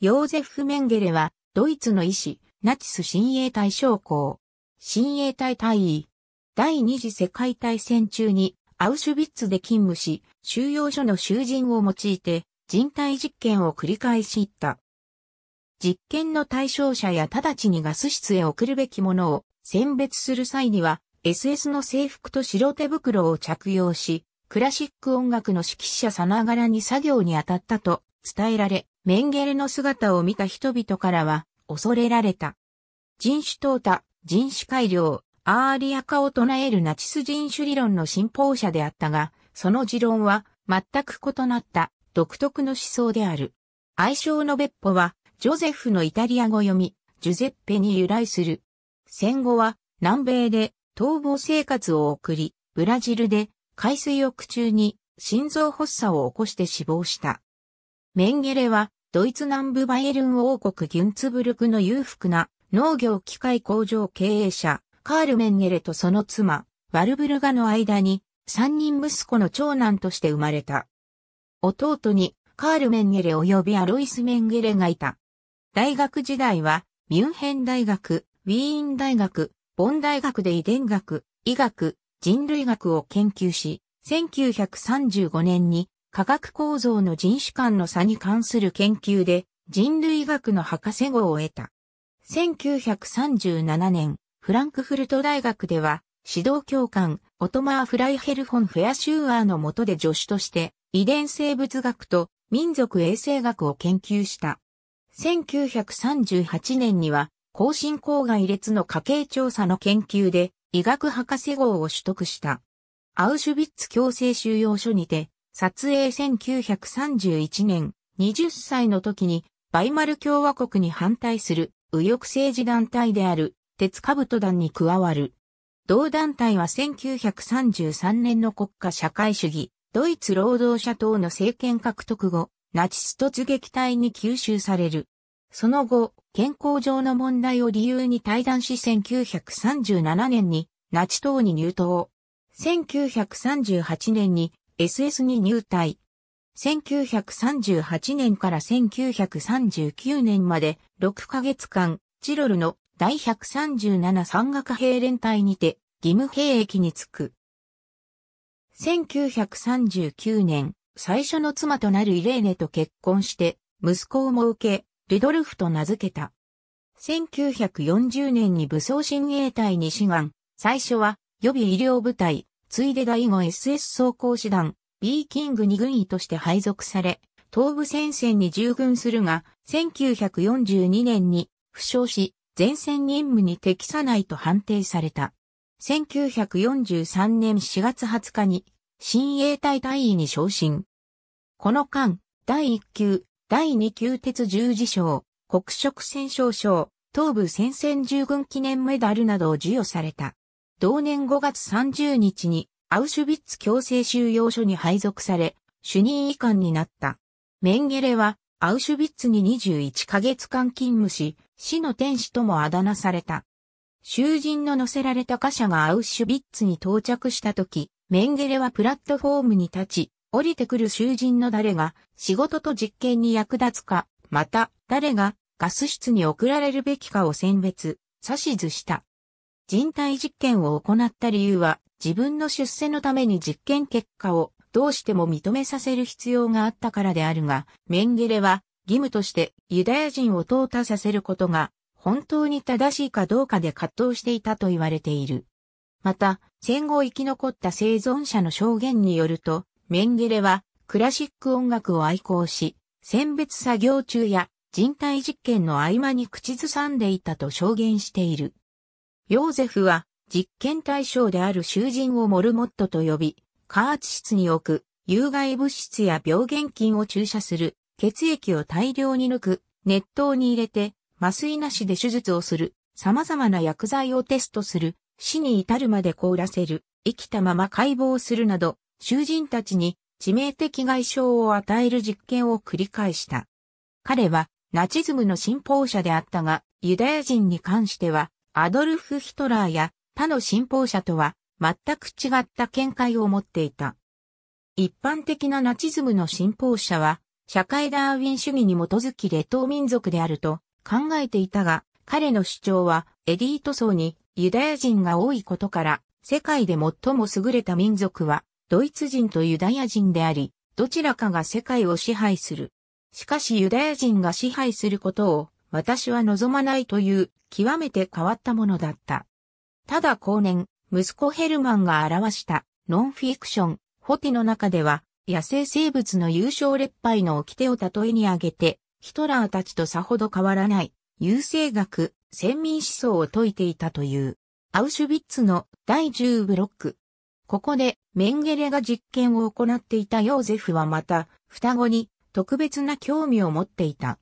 ヨーゼフ・メンゲレは、ドイツの医師、ナチス親衛隊将校、親衛隊隊尉、第二次世界大戦中に、アウシュビッツで勤務し、収容所の囚人を用いて、人体実験を繰り返し行った。実験の対象者や直ちにガス室へ送るべきものを選別する際には、SS の制服と白手袋を着用し、クラシック音楽の指揮者さながらに作業に当たったと伝えられ、メンゲレの姿を見た人々からは恐れられた。人種淘汰、人種改良、アーリア化を唱えるナチス人種理論の信奉者であったが、その持論は全く異なった独特の思想である。愛称のベッポは、ジョゼフのイタリア語読み、ジュゼッペに由来する。戦後は南米で逃亡生活を送り、ブラジルで海水浴中に心臓発作を起こして死亡した。メンゲレはドイツ南部バイエルン王国ギュンツブルクの裕福な農業機械工場経営者、カール・メンゲレとその妻、ワルブルガの間に、三人息子の長男として生まれた。弟に、カール・メンゲレ及びアロイス・メンゲレがいた。大学時代は、ミュンヘン大学、ウィーン大学、ボン大学で遺伝学、医学、人類学を研究し、1935年に化学構造の人種間の差に関する研究で人類学の博士号を得た。1937年、フランクフルト大学では指導教官、オトマー・フライヘルフォン・フェアシューアーの下で助手として遺伝生物学と民族衛生学を研究した。1938年には、後進郊外列の家計調査の研究で医学博士号を取得した。アウシュビッツ強制収容所にて撮影1931年、20歳の時に、バイマル共和国に反対する、右翼政治団体である、鉄兜団に加わる。同団体は1933年の国家社会主義、ドイツ労働者党の政権獲得後、ナチス突撃隊に吸収される。その後、健康上の問題を理由に退団し1937年にナチ党に入党。1938年に SS に入隊。1938年から1939年まで6ヶ月間、チロルの第137山岳兵連隊にて義務兵役に就く。1939年、最初の妻となるイレーネと結婚して、息子を設け、ルドルフと名付けた。1940年に武装親衛隊に志願、最初は予備医療部隊、ついで第5 SS 装甲師団 B キング2軍医として配属され、東部戦線に従軍するが、1942年に負傷し、前線任務に適さないと判定された。1943年4月20日に、新衛隊隊員に昇進。この間、第1級、第2級鉄十字章、国色戦勝章、東部戦線従軍記念メダルなどを授与された。同年5月30日にアウシュビッツ強制収容所に配属され、主任医官になった。メンゲレはアウシュビッツに21ヶ月間勤務し、死の天使ともあだ名された。囚人の乗せられた貨車がアウシュビッツに到着した時、メンゲレはプラットフォームに立ち、降りてくる囚人の誰が仕事と実験に役立つか、また誰がガス室に送られるべきかを選別、指図した。人体実験を行った理由は、自分の出世のために実験結果をどうしても認めさせる必要があったからであるが、メンゲレは義務としてユダヤ人を淘汰させることが本当に正しいかどうかで葛藤していたと言われている。また、戦後生き残った生存者の証言によると、メンゲレはクラシック音楽を愛好し、選別作業中や人体実験の合間に口ずさんでいたと証言している。ヨーゼフは実験対象である囚人をモルモットと呼び、加圧室に置く、有害物質や病原菌を注射する、血液を大量に抜く、熱湯に入れて、麻酔なしで手術をする、様々な薬剤をテストする、死に至るまで凍らせる、生きたまま解剖するなど、囚人たちに致命的外傷を与える実験を繰り返した。彼はナチズムの信奉者であったが、ユダヤ人に関してはアドルフ・ヒトラーや他の信奉者とは全く違った見解を持っていた。一般的なナチズムの信奉者は、社会ダーウィン主義に基づき劣等民族であると考えていたが、彼の主張はエリート層にユダヤ人が多いことから、世界で最も優れた民族はドイツ人とユダヤ人であり、どちらかが世界を支配する。しかしユダヤ人が支配することを私は望まないという極めて変わったものだった。ただ後年、息子ヘルマンが表したノンフィクション、ホテの中では、野生生物の優勝劣敗の掟を例えに挙げて、ヒトラーたちとさほど変わらない、優生学、先民思想を説いていたという、アウシュビッツの第10ブロック。ここで、メンゲレが実験を行っていたヨーゼフはまた、双子に特別な興味を持っていた。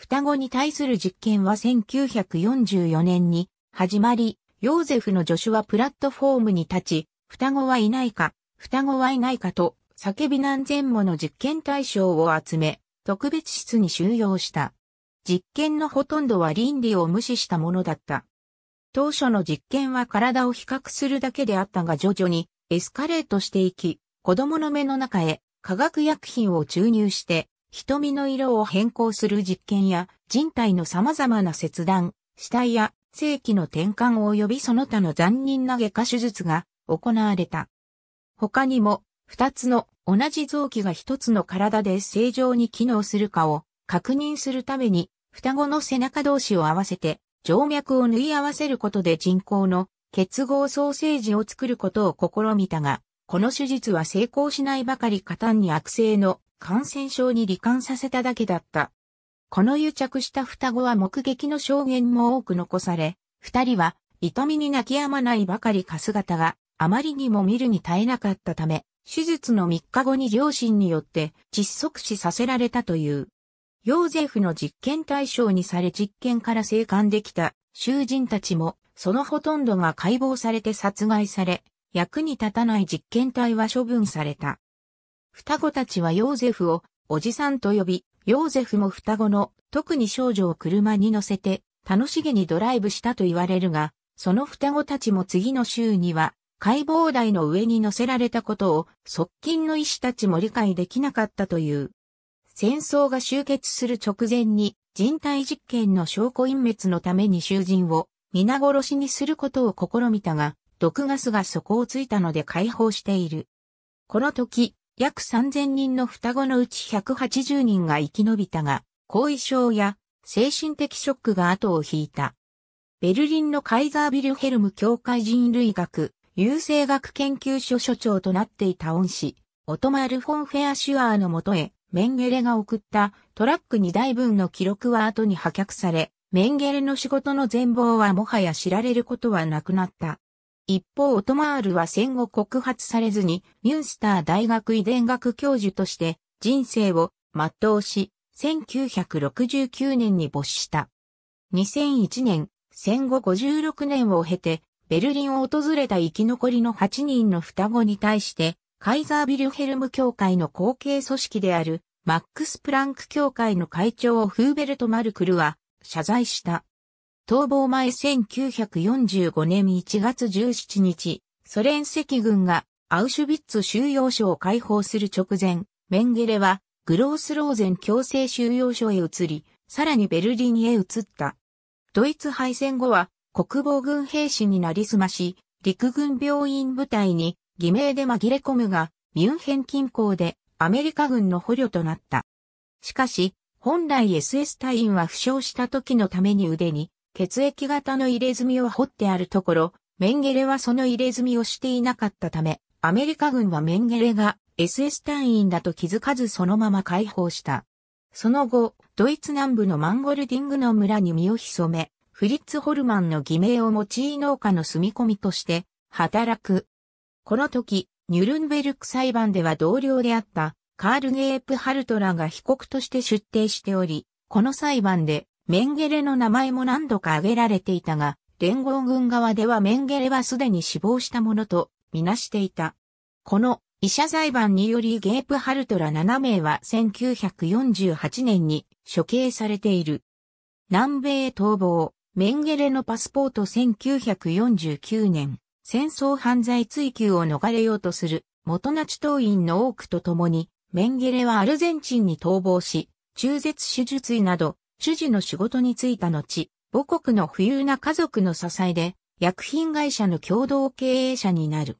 双子に対する実験は1944年に始まり、ヨーゼフの助手はプラットフォームに立ち、双子はいないか、双子はいないかと、叫び何千もの実験対象を集め、特別室に収容した。実験のほとんどは倫理を無視したものだった。当初の実験は体を比較するだけであったが徐々にエスカレートしていき、子供の目の中へ化学薬品を注入して瞳の色を変更する実験や、人体の様々な切断、死体や、性器の転換及びその他の残忍な外科手術が行われた。他にも、二つの同じ臓器が一つの体で正常に機能するかを確認するために、双子の背中同士を合わせて、静脈を縫い合わせることで人工の結合ソーセージを作ることを試みたが、この手術は成功しないばかり過端に悪性の感染症に罹患させただけだった。この癒着した双子は目撃の証言も多く残され、二人は痛みに泣き止まないばかりか姿があまりにも見るに耐えなかったため、手術の3日後に両親によって窒息死させられたという。ヨーゼフの実験対象にされ実験から生還できた囚人たちも、そのほとんどが解剖されて殺害され、役に立たない実験体は処分された。双子たちはヨーゼフをおじさんと呼び、ヨーゼフも双子の特に少女を車に乗せて楽しげにドライブしたと言われるが、その双子たちも次の週には解剖台の上に乗せられたことを側近の医師たちも理解できなかったという。戦争が終結する直前に人体実験の証拠隠滅のために囚人を皆殺しにすることを試みたが、毒ガスが底をついたので解放している。この時、約3000人の双子のうち180人が生き延びたが、後遺症や精神的ショックが後を引いた。ベルリンのカイザービルヘルム教会人類学、優生学研究所所長となっていた恩師、オトマル・フォン・フェアシュアーのもとへ、メンゲレが送ったトラック2台分の記録は後に破却され、メンゲレの仕事の全貌はもはや知られることはなくなった。一方オトマールは戦後告発されずに、ミュンスター大学遺伝学教授として人生を全うし、1969年に没した。2001年、戦後56年を経て、ベルリンを訪れた生き残りの8人の双子に対して、カイザービルヘルム協会の後継組織である、マックス・プランク協会の会長をフーベルト・マルクルは謝罪した。逃亡前1945年1月17日、ソ連赤軍がアウシュビッツ収容所を解放する直前、メンゲレはグロースローゼン強制収容所へ移り、さらにベルリンへ移った。ドイツ敗戦後は国防軍兵士になりすまし、陸軍病院部隊に偽名で紛れ込むが、ミュンヘン近郊でアメリカ軍の捕虜となった。しかし、本来 SS 隊員は負傷した時のために腕に血液型の入れ墨を掘ってあるところ、メンゲレはその入れ墨をしていなかったため、アメリカ軍はメンゲレが SS 単位だと気づかずそのまま解放した。その後、ドイツ南部のマンゴルディングの村に身を潜め、フリッツ・ホルマンの偽名を用い農家の住み込みとして働く。この時、ニュルンベルク裁判では同僚であったカール・ゲープ・ハルトラが被告として出廷しており、この裁判でメンゲレの名前も何度か挙げられていたが、連合軍側ではメンゲレはすでに死亡したものとみなしていた。この医者裁判によりゲープハルトら7名は1948年に処刑されている。南米逃亡、メンゲレのパスポート1949年、戦争犯罪追及を逃れようとする元ナチ党員の多くと共に、メンゲレはアルゼンチンに逃亡し、中絶手術医など主事の仕事に就いた後、母国の富裕な家族の支えで、薬品会社の共同経営者になる。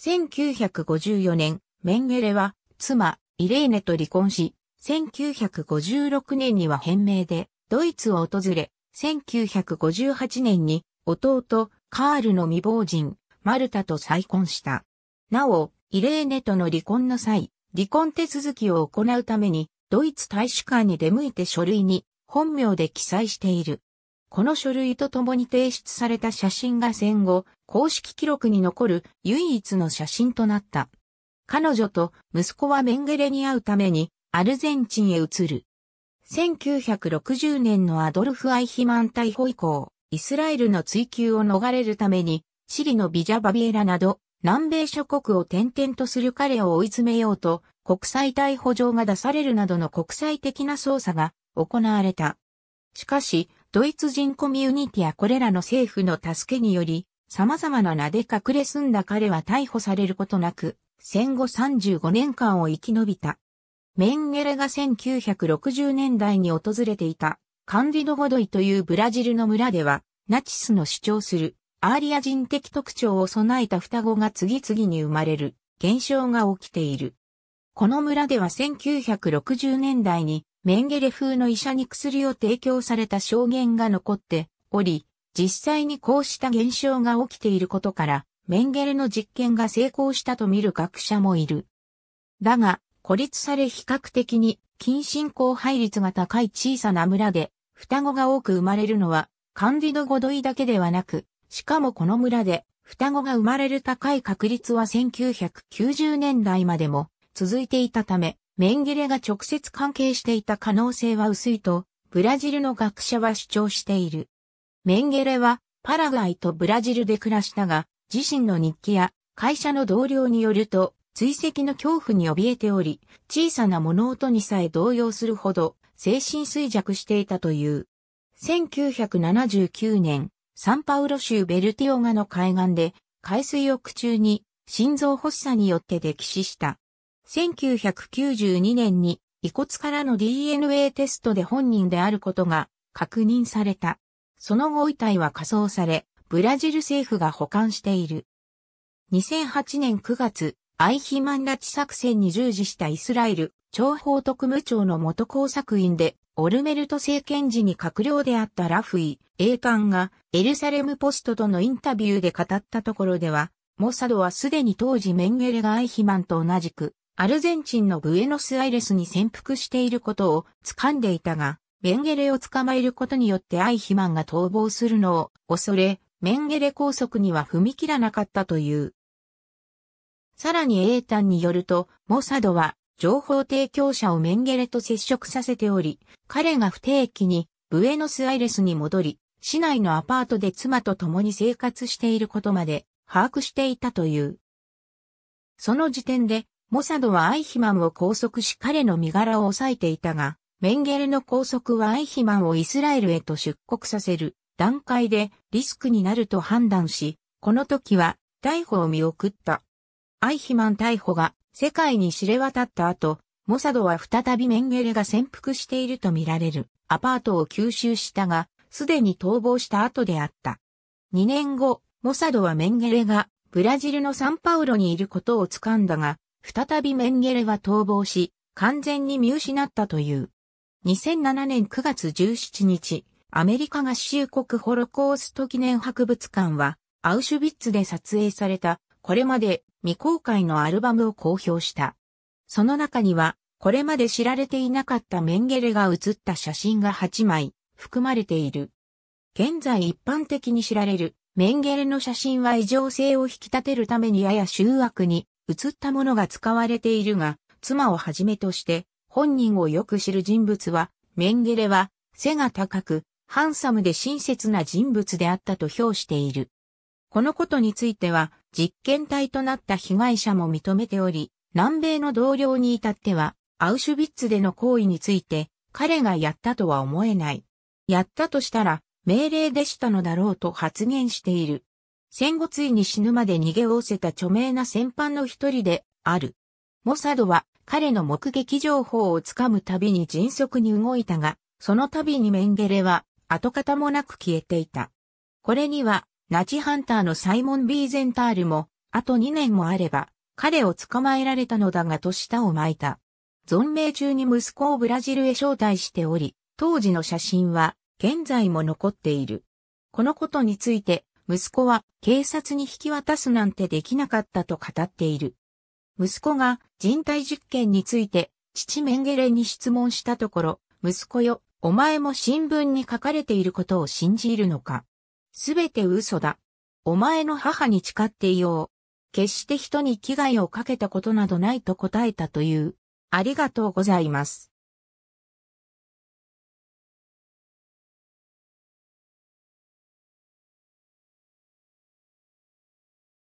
1954年、メンゲレは、妻、イレーネと離婚し、1956年には変名で、ドイツを訪れ、1958年に、弟、カールの未亡人、マルタと再婚した。なお、イレーネとの離婚の際、離婚手続きを行うために、ドイツ大使館に出向いて書類に、本名で記載している。この書類と共に提出された写真が戦後、公式記録に残る唯一の写真となった。彼女と息子はメンゲレに会うためにアルゼンチンへ移る。1960年のアドルフ・アイヒマン逮捕以降、イスラエルの追及を逃れるために、チリのビジャバビエラなど、南米諸国を転々とする彼を追い詰めようと、国際逮捕状が出されるなどの国際的な捜査が行われた。しかし、ドイツ人コミュニティやこれらの政府の助けにより、様々な名で隠れ住んだ彼は逮捕されることなく、戦後35年間を生き延びた。メンゲレが1960年代に訪れていた、カンディドゴドイというブラジルの村では、ナチスの主張するアーリア人的特徴を備えた双子が次々に生まれる現象が起きている。この村では1960年代にメンゲレ風の医者に薬を提供された証言が残っており、実際にこうした現象が起きていることから、メンゲレの実験が成功したと見る学者もいる。だが、孤立され比較的に近親交配率が高い小さな村で双子が多く生まれるのはカンディドゴドイだけではなく、しかもこの村で双子が生まれる高い確率は1990年代までも続いていたため、メンゲレが直接関係していた可能性は薄いと、ブラジルの学者は主張している。メンゲレはパラグアイとブラジルで暮らしたが、自身の日記や会社の同僚によると、追跡の恐怖に怯えており、小さな物音にさえ動揺するほど、精神衰弱していたという。1979年、サンパウロ州ベルティオガの海岸で、海水浴中に心臓発作によって溺死した。1992年に遺骨からの DNA テストで本人であることが確認された。その後遺体は火葬され、ブラジル政府が保管している。2008年9月、アイヒマン拉致作戦に従事したイスラエル、諜報特務庁の元工作員で、オルメルト政権時に閣僚であったラフィー、栄冠がエルサレムポストとのインタビューで語ったところでは、モサドはすでに当時メンゲレがアイヒマンと同じく、アルゼンチンのブエノスアイレスに潜伏していることを掴んでいたが、メンゲレを捕まえることによってアイヒマンが逃亡するのを恐れ、メンゲレ拘束には踏み切らなかったという。さらに英単によると、モサドは情報提供者をメンゲレと接触させており、彼が不定期にブエノスアイレスに戻り、市内のアパートで妻と共に生活していることまで把握していたという。その時点でモサドはアイヒマンを拘束し彼の身柄を抑えていたが、メンゲルの拘束はアイヒマンをイスラエルへと出国させる段階でリスクになると判断し、この時は逮捕を見送った。アイヒマン逮捕が世界に知れ渡った後、モサドは再びメンゲルが潜伏しているとみられるアパートを吸収したが、すでに逃亡した後であった。2年後、モサドはメンゲレがブラジルのサンパウロにいることを掴んだが、再びメンゲレは逃亡し、完全に見失ったという。2007年9月17日、アメリカ合衆国ホロコースト記念博物館は、アウシュビッツで撮影された、これまで未公開のアルバムを公表した。その中には、これまで知られていなかったメンゲレが写った写真が8枚含まれている。現在一般的に知られるメンゲレの写真は異常性を引き立てるためにやや醜悪に写ったものが使われているが、妻をはじめとして本人をよく知る人物は、メンゲレは背が高く、ハンサムで親切な人物であったと評している。このことについては、実験体となった被害者も認めており、南米の同僚に至っては、アウシュビッツでの行為について、彼がやったとは思えない。やったとしたら、命令でしたのだろうと発言している。戦後ついに死ぬまで逃げおせた著名な戦犯の一人である。モサドは彼の目撃情報をつかむたびに迅速に動いたが、その度にメンゲレは跡形もなく消えていた。これにはナチハンターのサイモン・ビーゼンタールも、あと2年もあれば、彼を捕まえられたのだがと舌を巻いた。存命中に息子をブラジルへ招待しており、当時の写真は現在も残っている。このことについて、息子は警察に引き渡すなんてできなかったと語っている。息子が人体実験について父メンゲレに質問したところ、息子よ、お前も新聞に書かれていることを信じるのか。すべて嘘だ。お前の母に誓っていよう。決して人に危害をかけたことなどないと答えたという。ありがとうございます。